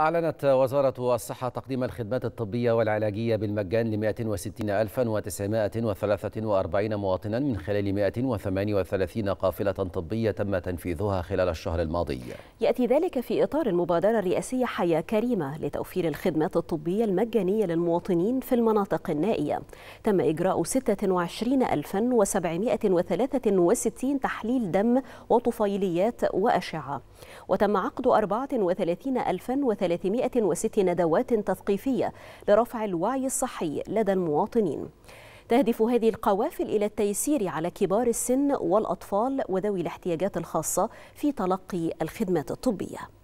أعلنت وزارة الصحة تقديم الخدمات الطبية والعلاجية بالمجان ل 160943 مواطنا من خلال 138 قافلة طبية تم تنفيذها خلال الشهر الماضي. يأتي ذلك في إطار المبادرة الرئاسية حياة كريمة لتوفير الخدمات الطبية المجانية للمواطنين في المناطق النائية. تم إجراء 26763 تحليل دم وطفيليات وأشعة. وتم عقد 34306 ندوات تثقيفية لرفع الوعي الصحي لدى المواطنين تهدف هذه القوافل إلى التيسير على كبار السن والأطفال وذوي الاحتياجات الخاصة في تلقي الخدمات الطبية